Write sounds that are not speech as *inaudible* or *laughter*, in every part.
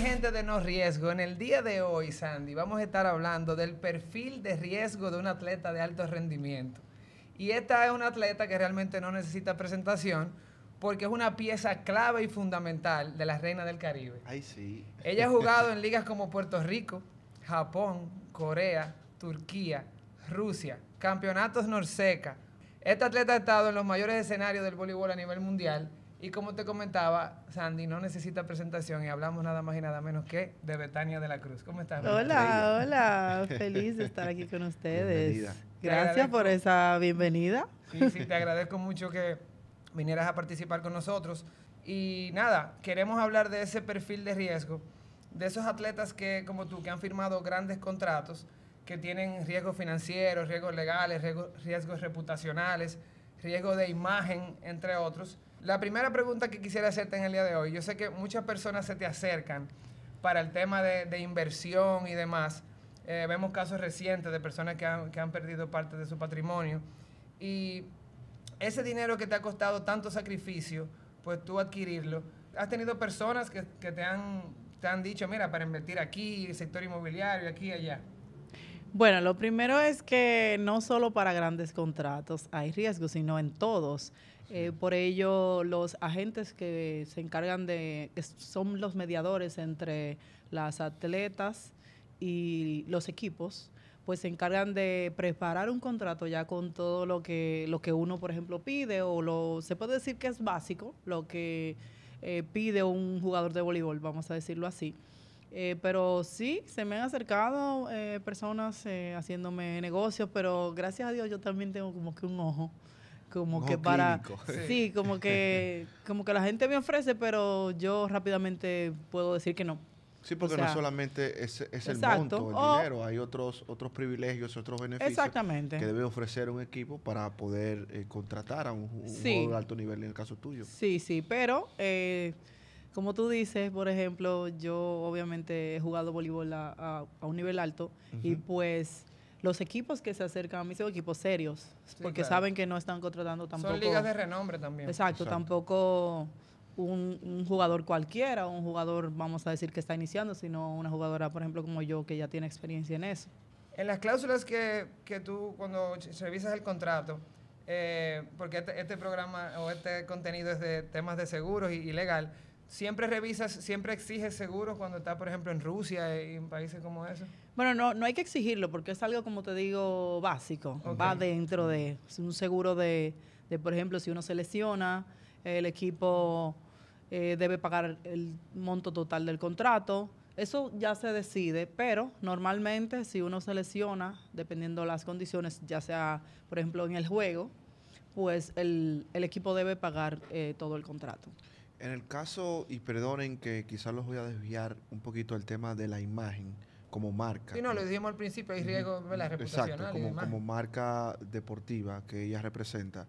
gente de No Riesgo, en el día de hoy, Sandy, vamos a estar hablando del perfil de riesgo de un atleta de alto rendimiento. Y esta es una atleta que realmente no necesita presentación porque es una pieza clave y fundamental de la Reina del Caribe. Ay, sí. Ella ha jugado en *laughs* ligas como Puerto Rico, Japón, Corea, Turquía, Rusia, campeonatos Norseca. Esta atleta ha estado en los mayores escenarios del voleibol a nivel mundial y como te comentaba, Sandy no necesita presentación y hablamos nada más y nada menos que de Betania de la Cruz. ¿Cómo estás? Hola, hola. Feliz de estar aquí con ustedes. Gracias por esa bienvenida. Sí, te agradezco mucho que vinieras a participar con nosotros. Y nada, queremos hablar de ese perfil de riesgo, de esos atletas que, como tú, que han firmado grandes contratos, que tienen riesgos financieros, riesgos legales, riesgos, riesgos reputacionales, riesgo de imagen, entre otros la primera pregunta que quisiera hacerte en el día de hoy, yo sé que muchas personas se te acercan para el tema de, inversión y demás. Eh, vemos casos recientes de personas que han, perdido parte de su patrimonio. Y ese dinero que te ha costado tanto sacrificio, pues tú adquirirlo. ¿Has tenido personas que, te, han, dicho, mira, para invertir aquí, el sector inmobiliario, aquí y allá? Bueno, lo primero es que no solo para grandes contratos hay riesgos, sino en todos. Eh, por ello, los agentes que se encargan de, son los mediadores entre las atletas y los equipos, pues se encargan de preparar un contrato ya con todo lo que, lo que uno, por ejemplo, pide o lo, se puede decir que es básico, lo que eh, pide un jugador de voleibol, vamos a decirlo así. Eh, pero sí, se me han acercado eh, personas eh, haciéndome negocios, pero gracias a Dios yo también tengo como que un ojo, como que para... *laughs* Sí, como que, *laughs* como que la gente me ofrece, pero yo rápidamente puedo decir que no. Sí, porque no solamente es, el monto, el dinero, hay otros otros privilegios, otros beneficios que debe ofrecer un equipo para poder contratar a un, jugador de alto nivel en el caso tuyo. Sí, sí, pero eh, como tú dices, por ejemplo, yo obviamente he jugado voleibol a, un nivel alto y pues los equipos que se acercan a mí son equipos serios, porque saben que no están contratando tampoco. Son ligas de renombre también. Exacto, tampoco un, jugador cualquiera, un jugador, vamos a decir, que está iniciando, sino una jugadora, por ejemplo, como yo, que ya tiene experiencia en eso. En las cláusulas que, tú, cuando revisas el contrato, eh, porque este, este, programa o este contenido es de temas de seguros y, y legal, ¿Siempre revisas, siempre exiges seguros cuando estás, por ejemplo, en Rusia y en países como eso? Bueno, no, no hay que exigirlo porque es algo, como te digo, básico. Va dentro de un seguro de, de, por ejemplo, si uno se lesiona, el equipo eh, debe pagar el monto total del contrato. Eso ya se decide, pero normalmente si uno se lesiona, dependiendo las condiciones, ya sea, por ejemplo, en el juego, pues el, el equipo debe pagar eh, todo el contrato. En el caso, y perdonen que quizás los voy a desviar un poquito del tema de la imagen como marca. Sí, no, lo eh, dijimos al principio, hay riesgo de la reputacional. Exacto, como, marca deportiva que ella representa.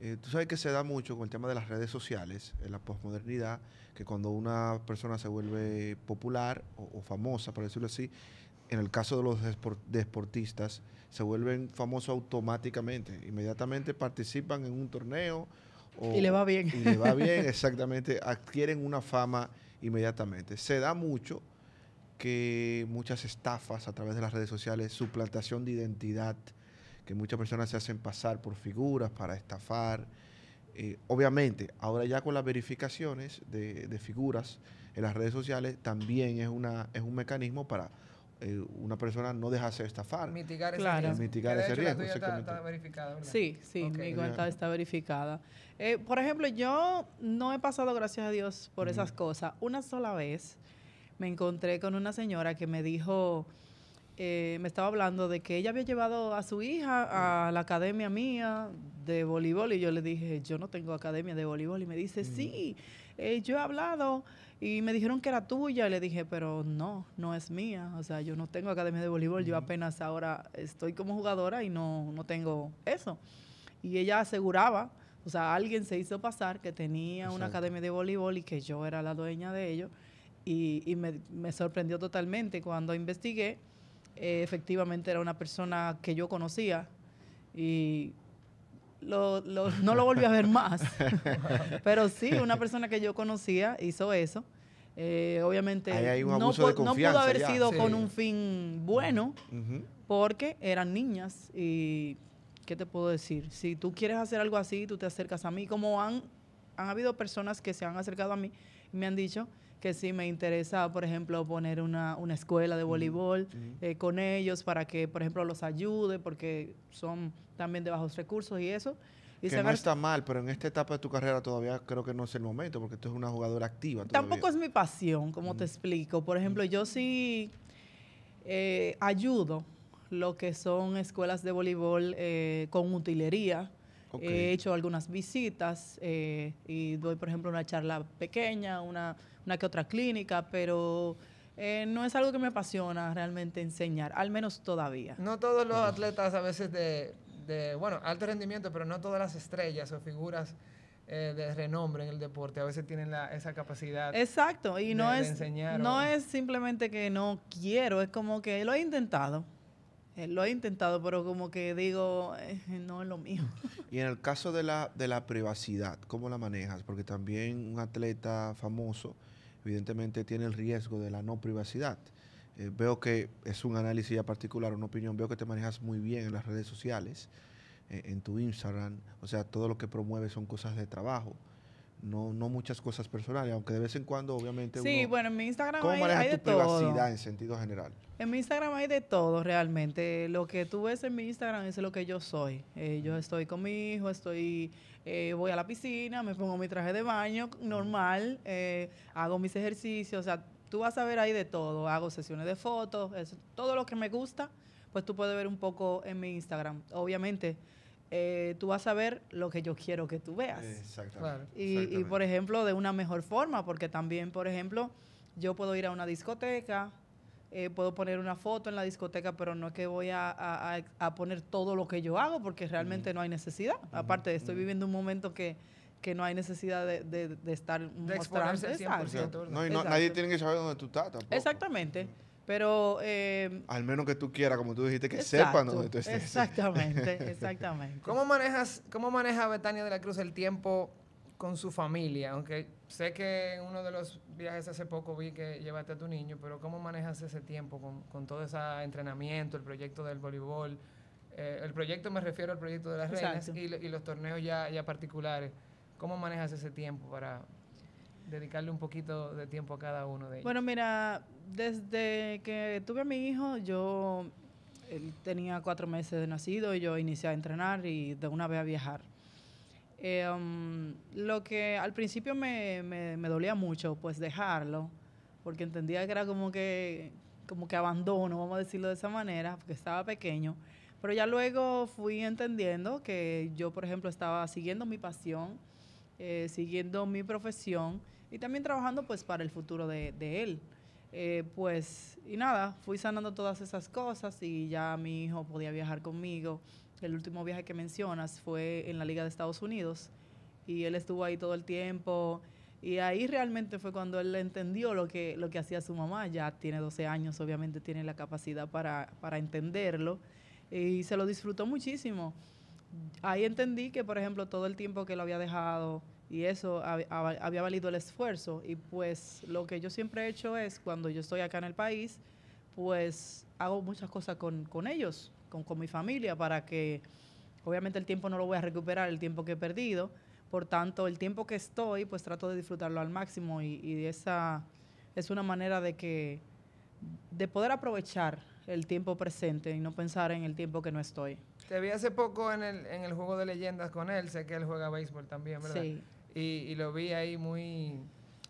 Eh, tú sabes que se da mucho con el tema de las redes sociales, en la posmodernidad, que cuando una persona se vuelve popular o, famosa, por decirlo así, en el caso de los deportistas, se vuelven famosos automáticamente. Inmediatamente participan en un torneo y le va bien. Y le va bien, *laughs* exactamente. Adquieren una fama inmediatamente. Se da mucho que muchas estafas a través de las redes sociales, suplantación de identidad, que muchas personas se hacen pasar por figuras para estafar. Eh, obviamente, ahora ya con las verificaciones de, de, figuras en las redes sociales, también es, una, es un mecanismo para eh, una persona no dejarse estafar. Mitigar ese Mitigar ese riesgo. Sí, sí, mi cuenta está verificada. Eh, por ejemplo, yo no he pasado, gracias a Dios, por esas cosas. Una sola vez me encontré con una señora que me dijo, eh, me estaba hablando de que ella había llevado a su hija a la academia mía de voleibol y yo le dije, yo no tengo academia de voleibol y me dice, sí, yo he hablado y me dijeron que era tuya. le dije, pero no, no es mía. O sea, yo no tengo academia de voleibol. Yo apenas ahora estoy como jugadora y no, tengo eso. Y ella aseguraba, o sea, alguien se hizo pasar que tenía una academia de voleibol y que yo era la dueña de ello. Y, me, sorprendió totalmente cuando investigué. Eh, efectivamente era una persona que yo conocía y lo, no lo volví a ver más. *laughs* Pero sí, una persona que yo conocía hizo eso. Eh, obviamente no, pudo haber sido con un fin bueno porque eran niñas y ¿qué te puedo decir? Si tú quieres hacer algo así, tú te acercas a mí. Como han, han habido personas que se han acercado a mí y me han dicho, que sí me interesa, por ejemplo, poner una, escuela de voleibol eh, con ellos para que, por ejemplo, los ayude porque son también de bajos recursos y eso. que no está mal, pero en esta etapa de tu carrera todavía creo que no es el momento porque tú eres una jugadora activa. Tampoco es mi pasión, como te explico. Por ejemplo, yo sí eh, ayudo lo que son escuelas de voleibol eh, con utilería. He hecho algunas visitas y doy, por ejemplo, una charla pequeña, una, una que otra clínica, pero eh, no es algo que me apasiona realmente enseñar, al menos todavía. No todos los atletas a veces de, bueno, alto rendimiento, pero no todas las estrellas o figuras eh, de renombre en el deporte a veces tienen esa capacidad. Exacto, y no, es, enseñar, no es simplemente que no quiero, es como que lo he intentado. Eh, lo he intentado, pero como que digo, no es lo mío. Y en el caso de la, de la privacidad, ¿cómo la manejas? Porque también un atleta famoso evidentemente tiene el riesgo de la no privacidad. Eh, veo que es un análisis ya particular, una opinión, veo que te manejas muy bien en las redes sociales, eh, en tu Instagram, o sea, todo lo que promueves son cosas de trabajo no, no muchas cosas personales, aunque de vez en cuando, obviamente. Sí, bueno, en mi Instagram hay, de tu privacidad en sentido general? En mi Instagram hay de todo, realmente. Lo que tú ves en mi Instagram es lo que yo soy. Eh, yo estoy con mi hijo, estoy, eh, voy a la piscina, me pongo mi traje de baño normal, eh, hago mis ejercicios, o sea, tú vas a ver ahí de todo. Hago sesiones de fotos, es, todo lo que me gusta, pues tú puedes ver un poco en mi Instagram. Obviamente eh, tú vas a ver lo que yo quiero que tú veas. Exactamente. Y, por ejemplo, de una mejor forma, porque también, por ejemplo, yo puedo ir a una discoteca, eh, puedo poner una foto en la discoteca, pero no es que voy a, poner todo lo que yo hago, porque realmente no hay necesidad. Aparte, estoy viviendo un momento que, no hay necesidad de, estar de 100%. No, nadie tiene que saber dónde tú estás Exactamente. Pero. Eh, al menos que tú quieras, como tú dijiste, que sepan dónde tú estés. Exactamente, *laughs* exactamente. ¿Cómo, manejas, ¿Cómo maneja Betania de la Cruz el tiempo con su familia? Aunque sé que en uno de los viajes hace poco vi que llevaste a tu niño, pero ¿cómo manejas ese tiempo con, con todo ese entrenamiento, el proyecto del voleibol? Eh, el proyecto me refiero al proyecto de las redes y, y, los torneos ya, ya particulares. ¿Cómo manejas ese tiempo para, dedicarle un poquito de tiempo a cada uno de ellos. Bueno, mira, desde que tuve a mi hijo, yo él tenía cuatro meses de nacido y yo inicié a entrenar y de una vez a viajar. Eh, um, lo que al principio me, dolía mucho, pues dejarlo, porque entendía que era como que, como que abandono, vamos a decirlo de esa manera, porque estaba pequeño. Pero ya luego fui entendiendo que yo, por ejemplo, estaba siguiendo mi pasión, eh, siguiendo mi profesión y también trabajando pues para el futuro de, él. Eh, pues, y nada, fui sanando todas esas cosas y ya mi hijo podía viajar conmigo. El último viaje que mencionas fue en la Liga de Estados Unidos y él estuvo ahí todo el tiempo. Y ahí realmente fue cuando él entendió lo que, lo que hacía su mamá. Ya tiene 12 años, obviamente tiene la capacidad para, para entenderlo eh, y se lo disfrutó muchísimo. Ahí entendí que, por ejemplo, todo el tiempo que lo había dejado y eso había valido el esfuerzo. Y pues lo que yo siempre he hecho es, cuando yo estoy acá en el país, pues hago muchas cosas con, ellos, con, con, mi familia, para que obviamente el tiempo no lo voy a recuperar, el tiempo que he perdido. Por tanto, el tiempo que estoy, pues trato de disfrutarlo al máximo y, y esa es una manera de que de poder aprovechar el tiempo presente y no pensar en el tiempo que no estoy. Te vi hace poco en el, en el juego de leyendas con él, sé que él juega béisbol también, ¿verdad? Sí y, lo vi ahí muy,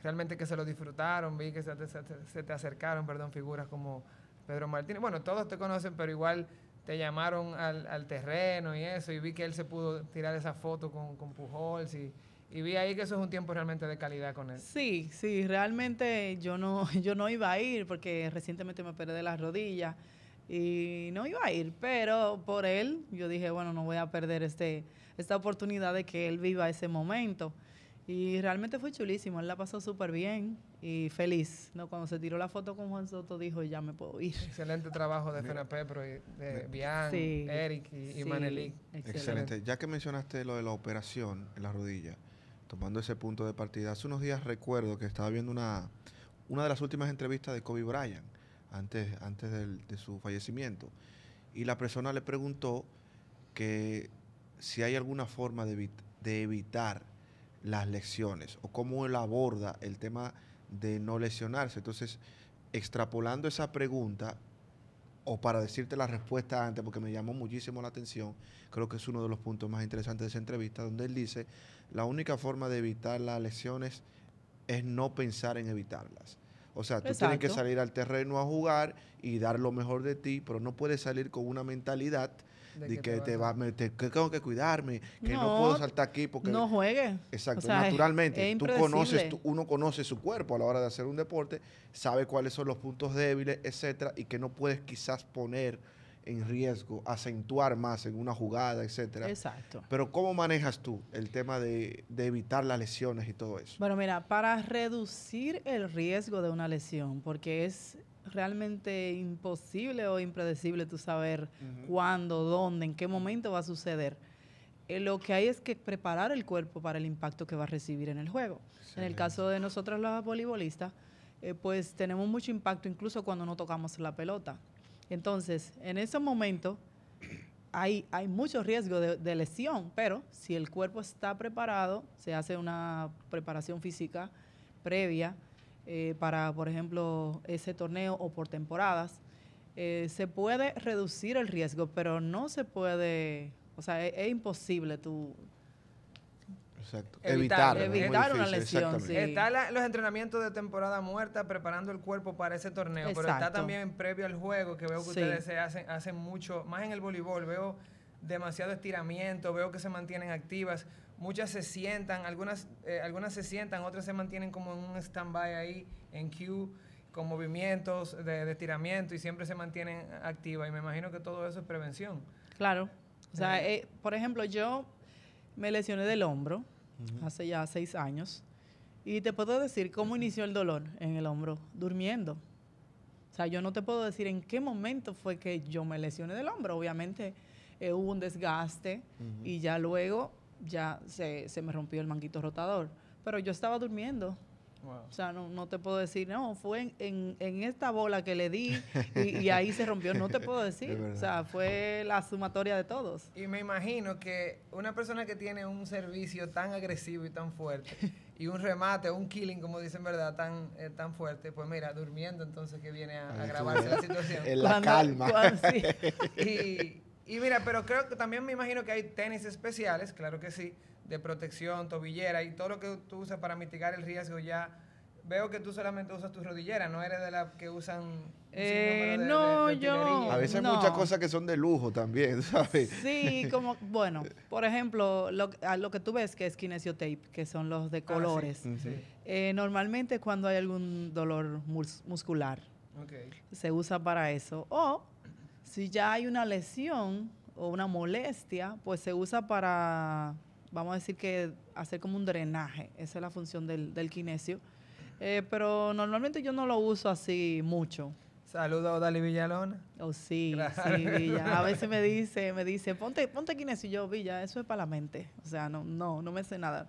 realmente que se lo disfrutaron, vi que se te, acercaron, perdón, figuras como Pedro Martínez. Bueno, todos te conocen, pero igual te llamaron al, al terreno y eso, y vi que él se pudo tirar esa foto con, con Pujols y, vi ahí que eso es un tiempo realmente de calidad con él. Sí, sí, realmente yo no, *laughs* yo no iba a ir porque recientemente me perdí de las rodillas y no iba a ir, pero por él yo dije, bueno, no voy a perder este, esta oportunidad de que él viva ese momento. Y realmente fue chulísimo, él la pasó súper bien y feliz. ¿no? Cuando se tiró la foto con Juan Soto dijo, ya me puedo ir. Excelente trabajo de FNP, y de Bian, Eric y, sí, Excelente. Ya que mencionaste lo de la operación en la rodilla, tomando ese punto de partida, hace unos días recuerdo que estaba viendo una, una de las últimas entrevistas de Kobe Bryant, antes, antes de su fallecimiento, y la persona le preguntó que si hay alguna forma de, de evitar las lesiones o cómo él aborda el tema de no lesionarse. Entonces, extrapolando esa pregunta, o para decirte la respuesta antes, porque me llamó muchísimo la atención, creo que es uno de los puntos más interesantes de esa entrevista, donde él dice, la única forma de evitar las lesiones es no pensar en evitarlas. O sea, tú tienes que salir al terreno a jugar y dar lo mejor de ti, pero no puedes salir con una mentalidad de, que, te va, que tengo que cuidarme, que no, puedo saltar aquí porque... No juegue. Exacto, naturalmente. tú conoces, uno conoce su cuerpo a la hora de hacer un deporte, sabe cuáles son los puntos débiles, etcétera, y que no puedes quizás poner en riesgo, acentuar más en una jugada, etcétera. Exacto. Pero ¿cómo manejas tú el tema de, de, evitar las lesiones y todo eso? Bueno, mira, para reducir el riesgo de una lesión, porque es realmente imposible o impredecible tú saber cuándo, dónde, en qué momento va a suceder. Eh, lo que hay es que preparar el cuerpo para el impacto que va a recibir en el juego. En el caso de nosotros los voleibolistas, eh, pues tenemos mucho impacto incluso cuando no tocamos la pelota. Entonces, en ese momento hay, hay mucho riesgo de lesión, pero si el cuerpo está preparado, se hace una preparación física previa, eh, para, por ejemplo, ese torneo o por temporadas, eh, se puede reducir el riesgo, pero no se puede, o sea, e-, es, imposible tú... Evitar, evitar, una lesión. Sí. Está los entrenamientos de temporada muerta preparando el cuerpo para ese torneo, pero está también previo al juego, que veo que ustedes se hacen, hacen mucho, más en el voleibol, veo demasiado estiramiento, veo que se mantienen activas. Muchas se sientan, algunas, eh, algunas se sientan, otras se mantienen como en un stand-by ahí, en queue, con movimientos de, estiramiento y siempre se mantienen activas. Y me imagino que todo eso es prevención. Claro. O sea, eh, por ejemplo, yo me lesioné del hombro hace ya seis años. Y te puedo decir cómo inició el dolor en el hombro, durmiendo. O sea, yo no te puedo decir en qué momento fue que yo me lesioné del hombro. Obviamente eh, hubo un desgaste y ya luego ya se, se me rompió el manguito rotador. Pero yo estaba durmiendo. O sea, no, no, te puedo decir, no, fue en, esta bola que le di y, ahí se rompió, no te puedo *laughs* decir. O sea, fue la sumatoria de todos. Y me imagino que una persona que tiene un servicio tan agresivo y tan fuerte y un remate, un killing, como dicen, ¿verdad? Tan, eh, tan fuerte, pues mira, durmiendo entonces que viene a, agravarse la situación. En la calma. *laughs* y, y mira, pero creo que también me imagino que hay tenis especiales, claro que sí, de protección, tobillera y todo lo que tú usas para mitigar el riesgo ya. Veo que tú solamente usas tus rodilleras, no eres de las que usan. Eh, no, yo. A veces hay muchas cosas que son de lujo también, *laughs* ¿sabes? Sí, como, bueno, por ejemplo, lo, que tú ves que es kinesio tape, que son los de ah, colores. Eh, normalmente cuando hay algún dolor muscular, se usa para eso. O si ya hay una lesión o una molestia, pues se usa para, vamos a decir que hacer como un drenaje. Esa es la función del, del kinesio. Eh, pero normalmente yo no lo uso así mucho. Saludos a Villalón. Villalona. Oh, sí, sí, Villa. A veces me *laughs* dice, me dice, ponte, ponte kinesio. yo, Villa, eso es para la mente. O sea, no, no, no me sé nada.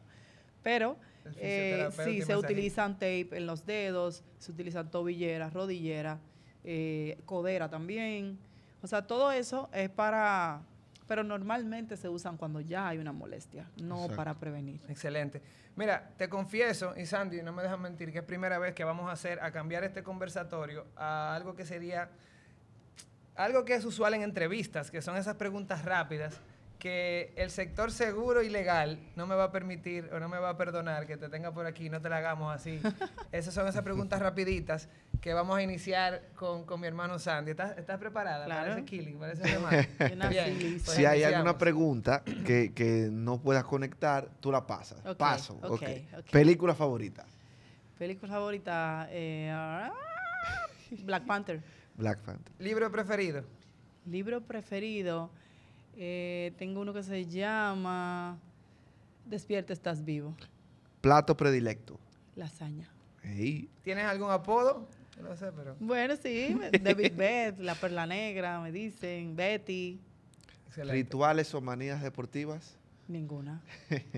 Pero eh, sí, se utilizan tape en los dedos, se utilizan tobilleras, rodilleras, eh, codera también. O sea, todo eso es para... Pero normalmente se usan cuando ya hay una molestia, no para prevenir. Excelente. Mira, te confieso, y Sandy, no me dejas mentir, que es primera vez que vamos a hacer, a cambiar este conversatorio a algo que sería, algo que es usual en entrevistas, que son esas preguntas rápidas, que el sector seguro y legal no me va a permitir o no me va a perdonar que te tenga por aquí, no te la hagamos así. *laughs* Esas son esas preguntas rapiditas que vamos a iniciar con, mi hermano Sandy. ¿Estás, preparada? *laughs* Si hay alguna pregunta que, no puedas conectar, tú la pasas. Paso. ¿Película favorita? Película favorita, eh, ah, Black Panther. Black Panther. ¿Libro preferido? Libro preferido... Eh, tengo uno que se llama Despierta, estás vivo. Plato predilecto. Lasaña. ¿Tienes algún apodo? sé, pero. Bueno, sí, *laughs* David Beth, La Perla Negra, me dicen, Betty. ¿Rituales o manías deportivas? Ninguna.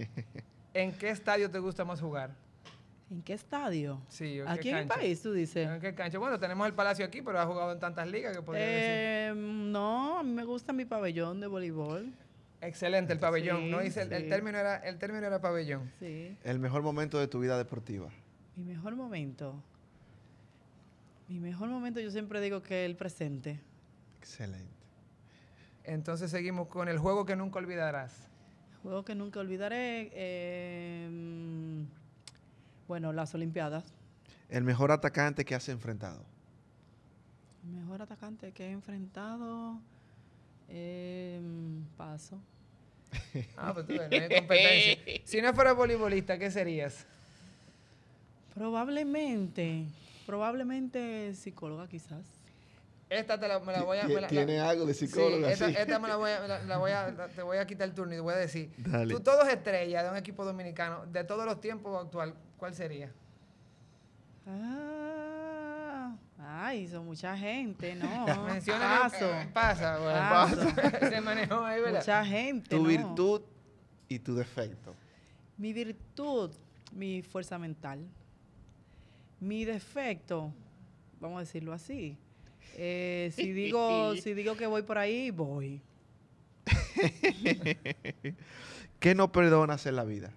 *laughs* ¿En qué estadio te gusta más jugar? ¿En qué estadio? Sí, aquí en el país, tú dices. ¿En qué cancha? Bueno, tenemos el Palacio aquí, pero ha jugado en tantas ligas que podría decir. Em, no, a mí me gusta mi pabellón de voleibol. Excelente el pabellón, ¿no? Dice, el, término era, el término era pabellón. Sí. El mejor momento de tu vida deportiva. Mi mejor momento. Mi mejor momento, yo siempre digo que el presente. Excelente. Entonces seguimos con el juego que nunca olvidarás. El Juego que nunca olvidaré. Eh, bueno, las Olimpiadas. El mejor atacante que has enfrentado. El mejor atacante que he enfrentado. Em, paso. Ah, pues tú no hay competencia. Si no fuera voleibolista, ¿qué serías? Probablemente, probablemente psicóloga quizás. Esta te la, me la voy a. Tiene algo de psicóloga. Sí, esta, esta, me la voy a, *laughs* Te voy a quitar el turno y te voy a decir. Tú, todos estrellas de un equipo dominicano, de todos los tiempos actual, ¿cuál sería? Ah. Ay, son mucha gente, ¿no? *laughs* Menciona. Paso. Eh, pasa, Paso. *laughs* Se manejó ahí, ¿verdad? Mucha gente. Tu virtud y tu defecto. Mi virtud, mi fuerza mental. Mi defecto, vamos a decirlo así, eh, si, *laughs* digo, si digo que voy por ahí, voy. ¿Qué no perdonas en la vida?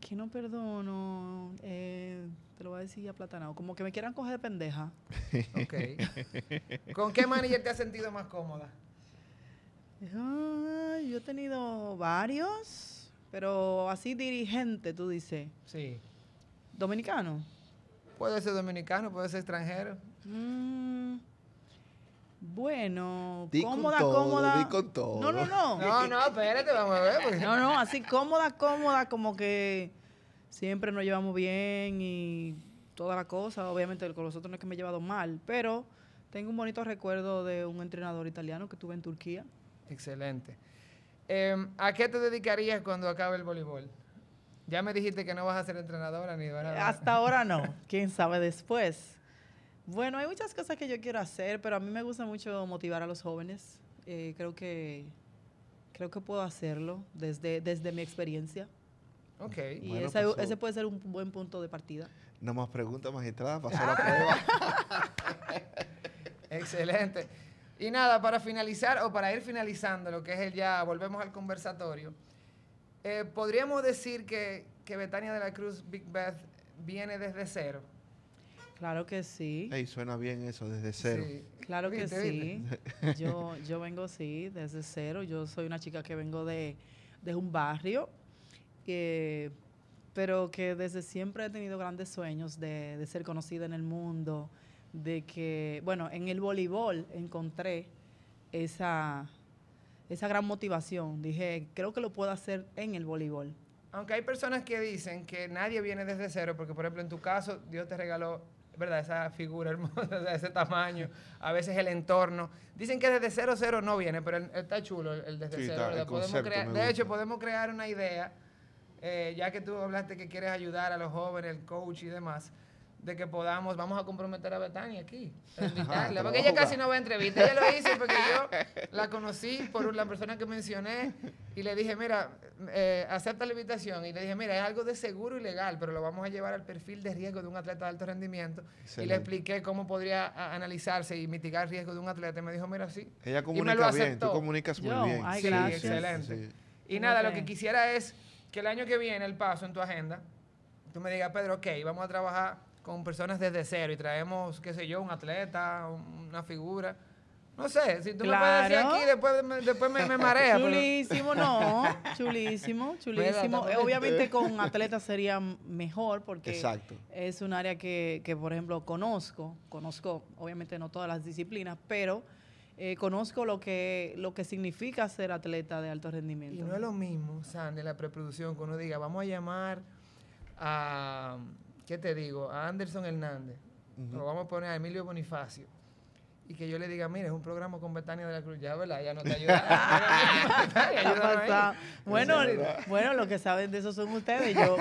¿Qué no perdono? Eh, te lo voy a decir aplatanado. Como que me quieran coger de pendeja. *laughs* ¿Con qué manager te has sentido más cómoda? yo he tenido varios, pero así dirigente, tú dices. Sí. ¿Dominicano? Puede ser dominicano, puede ser extranjero. Mm. Bueno, cómoda, cómoda. No, no, no. No, no, espérate, vamos a ver. Pues. No, no, así cómoda, cómoda, como que siempre nos llevamos bien y toda la cosa. Obviamente con los otros no es que me he llevado mal, pero tengo un bonito recuerdo de un entrenador italiano que tuve en Turquía. Excelente. Em, ¿A qué te dedicarías cuando acabe el voleibol? Ya me dijiste que no vas a ser entrenadora ni de Hasta ahora no. ¿Quién sabe después? Bueno, hay muchas cosas que yo quiero hacer, pero a mí me gusta mucho motivar a los jóvenes. Eh, creo que creo que puedo hacerlo desde, desde mi experiencia. Ok. Y pues, ese, puede ser un buen punto de partida. No más preguntas, magistrada, pasó la *laughs* prueba. Excelente. Y nada, para finalizar o para ir finalizando lo que es el ya, volvemos al conversatorio. Eh, podríamos decir que, que Betania de la Cruz Big Beth viene desde cero Claro que sí. Ey, suena bien eso, desde cero. Claro que sí. *laughs* Yo, yo vengo, sí, desde cero. Yo soy una chica que vengo de, un barrio, pero que desde siempre he tenido grandes sueños de, ser conocida en el mundo, de que, bueno, en el voleibol encontré esa, esa gran motivación. Dije, creo que lo puedo hacer en el voleibol. Aunque hay personas que dicen que nadie viene desde cero, porque por ejemplo en tu caso Dios te regaló ¿verdad? Esa figura *laughs* hermosa, ese tamaño, a veces el entorno. Dicen que desde cero no viene, pero está chulo el, desde cero. de hecho, podemos crear una idea, eh, ya que tú hablaste que quieres ayudar a los jóvenes, el coach y demás de que podamos, vamos a comprometer a Betania aquí, a invitarla, porque ella casi no va a entrevistar, ella lo *laughs* hizo porque yo la conocí por la persona que mencioné y le dije, mira, eh, acepta la invitación y le dije, mira, es algo de seguro y legal, pero lo vamos a llevar al perfil de riesgo de un atleta de alto rendimiento y le expliqué cómo podría analizarse y mitigar riesgo de un atleta y me dijo, mira, sí. Ella comunica y bien, tú comunicas muy bien. sí, excelente. Y nada, lo que quisiera es que el año que viene, el paso en tu agenda, tú me digas, Pedro, ok, vamos a trabajar con personas desde cero y traemos, qué sé yo, un atleta, una figura. No sé, si tú me puedes decir aquí, después me, después me, chulísimo, no, *laughs* chulísimo, chulísimo. Obviamente con atletas sería mejor porque es un área que, por ejemplo, conozco. Conozco, obviamente, no todas las disciplinas, pero eh, conozco lo que, lo que significa ser atleta de alto rendimiento. Y no es lo mismo, Sandy, la preproducción, que uno diga, vamos a llamar a ¿qué te digo? A Anderson Hernández, lo vamos a poner a Emilio Bonifacio. Y que yo le diga, mire, es un programa con Betania de la Cruz. Ya, ¿verdad? Ya no te ayuda. bueno, bueno, lo que saben de eso son ustedes. Yo,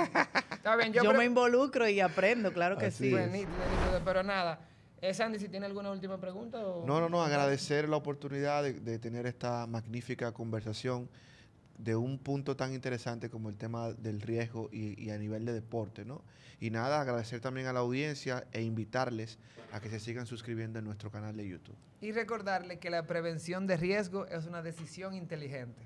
yo, me involucro y aprendo, claro que sí. pero nada, es eh, Sandy, si tiene alguna última pregunta. No, no, no, agradecer la oportunidad de tener esta magnífica conversación de un punto tan interesante como el tema del riesgo y, a nivel de deporte, ¿no? Y nada, agradecer también a la audiencia e invitarles a que se sigan suscribiendo a nuestro canal de YouTube. Y recordarle que la prevención de riesgo es una decisión inteligente.